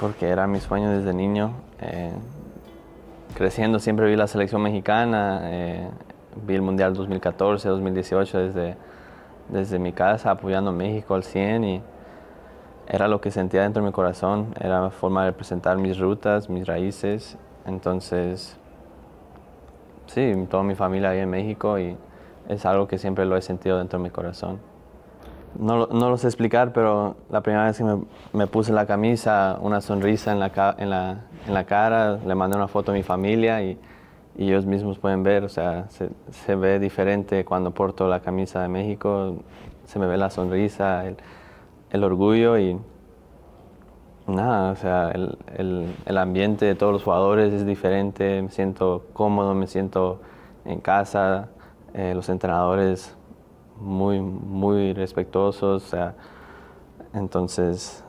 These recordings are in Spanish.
porque era mi sueño desde niño. Eh, creciendo siempre vi la selección mexicana, eh, vi el Mundial 2014, 2018 desde, mi casa, apoyando México al 100 y era lo que sentía dentro de mi corazón, era la forma de representar mis rutas, mis raíces. Entonces, sí, toda mi familia ahí en México y es algo que siempre lo he sentido dentro de mi corazón no, lo sé explicar, pero la primera vez que me, puse la camisa, una sonrisa en la, en la, cara, le mandé una foto a mi familia y, ellos mismos pueden ver, o sea, se, ve diferente cuando porto la camisa de México, se me ve la sonrisa, el, orgullo y nada, o sea, el, ambiente de todos los jugadores es diferente, me siento cómodo, me siento en casa, eh, los entrenadores muy, muy respetuosos. entonces,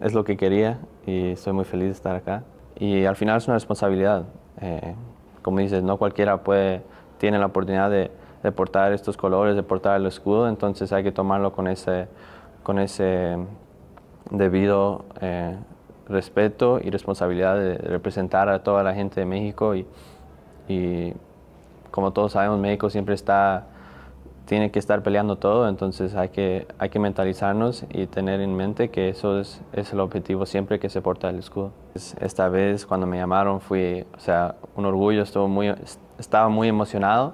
es lo que quería y estoy muy feliz de estar acá. Y al final es una responsabilidad. Eh, como dices, no cualquiera puede, tiene la oportunidad de, de, portar estos colores, de portar el escudo, entonces hay que tomarlo con ese, con ese debido eh, respeto y responsabilidad de representar a toda la gente de México. Y, y como todos sabemos, México siempre está tiene que estar peleando todo, entonces hay que, hay que mentalizarnos y tener en mente que eso es, es el objetivo siempre que se porta el escudo. Esta vez cuando me llamaron fui, o sea, un orgullo, estuvo muy, estaba muy emocionado,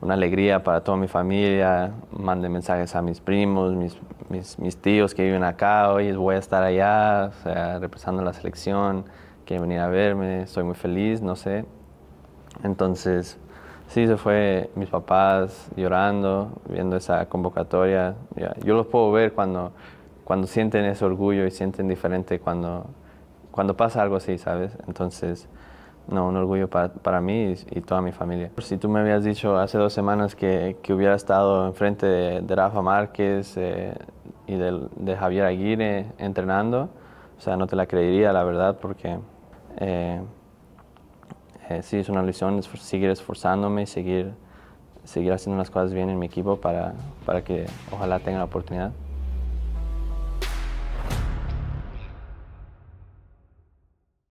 una alegría para toda mi familia, mandé mensajes a mis primos, mis, mis, mis tíos que viven acá, hoy voy a estar allá, o sea, representando la selección, que venir a verme, estoy muy feliz, no sé. Entonces, Sí, se fue mis papás llorando, viendo esa convocatoria. Yo los puedo ver cuando, cuando sienten ese orgullo y sienten diferente cuando, cuando pasa algo así, ¿sabes? Entonces, no, un orgullo para, para mí y, toda mi familia. Si tú me habías dicho hace dos semanas que, que hubiera estado enfrente de, Rafa Márquez eh, y de, Javier Aguirre entrenando, o sea, no te la creería, la verdad, porque... Eh, eh, sí es una lesión seguir esforzándome, seguir, seguir haciendo las cosas bien en mi equipo para que ojalá tenga la oportunidad.